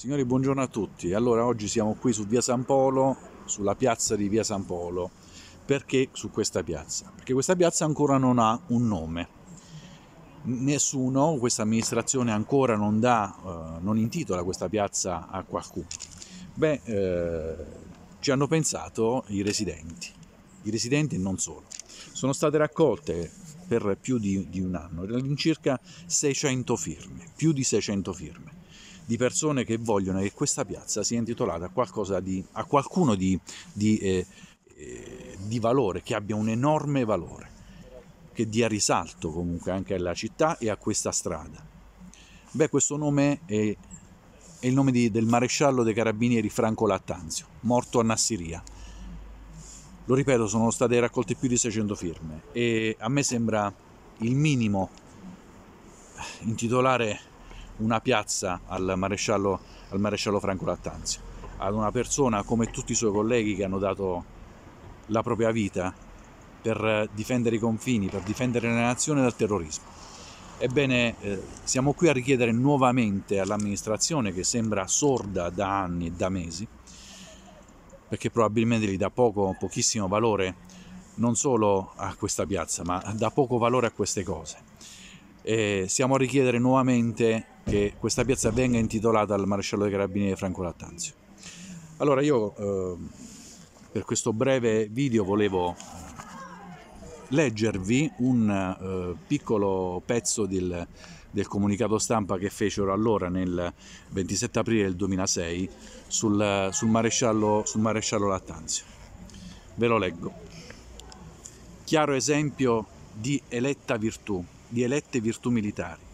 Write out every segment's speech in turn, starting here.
Signori, buongiorno a tutti. Allora, oggi siamo qui su Via San Polo, sulla piazza di Via San Polo. Perché su questa piazza? Perché questa piazza ancora non ha un nome. Nessuno, questa amministrazione ancora non dà, eh, non intitola questa piazza a qualcuno. Beh, eh, ci hanno pensato i residenti, i residenti e non solo. Sono state raccolte per più di, di un anno all'incirca 600 firme, più di 600 firme di persone che vogliono che questa piazza sia intitolata a, qualcosa di, a qualcuno di, di, eh, eh, di valore, che abbia un enorme valore, che dia risalto comunque anche alla città e a questa strada. Beh, questo nome è è il nome di, del maresciallo dei carabinieri Franco Lattanzio, morto a Nassiria. Lo ripeto, sono state raccolte più di 600 firme e a me sembra il minimo intitolare una piazza al maresciallo, al maresciallo Franco Lattanzio, ad una persona come tutti i suoi colleghi che hanno dato la propria vita per difendere i confini, per difendere la nazione dal terrorismo. Ebbene, eh, siamo qui a richiedere nuovamente all'amministrazione, che sembra sorda da anni e da mesi, perché probabilmente gli dà poco, pochissimo valore non solo a questa piazza, ma dà poco valore a queste cose. E siamo a richiedere nuovamente che questa piazza venga intitolata al maresciallo dei carabinieri Franco Lattanzio. Allora io eh, per questo breve video volevo eh, leggervi un eh, piccolo pezzo del, del, comunicato stampa che fecero allora nel 27 aprile del 2006 sul, sul, maresciallo, sul maresciallo Lattanzio. Ve lo leggo. Chiaro esempio di eletta virtù, di elette virtù militari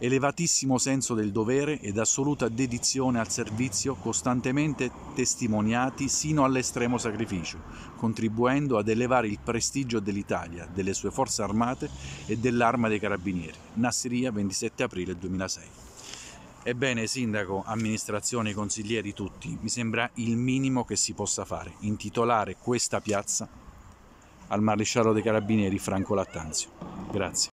elevatissimo senso del dovere ed assoluta dedizione al servizio costantemente testimoniati sino all'estremo sacrificio, contribuendo ad elevare il prestigio dell'Italia, delle sue forze armate e dell'arma dei carabinieri. Nasseria 27 aprile 2006. Ebbene, sindaco, amministrazione, consiglieri tutti, mi sembra il minimo che si possa fare, intitolare questa piazza al maresciallo dei carabinieri Franco Lattanzio. Grazie.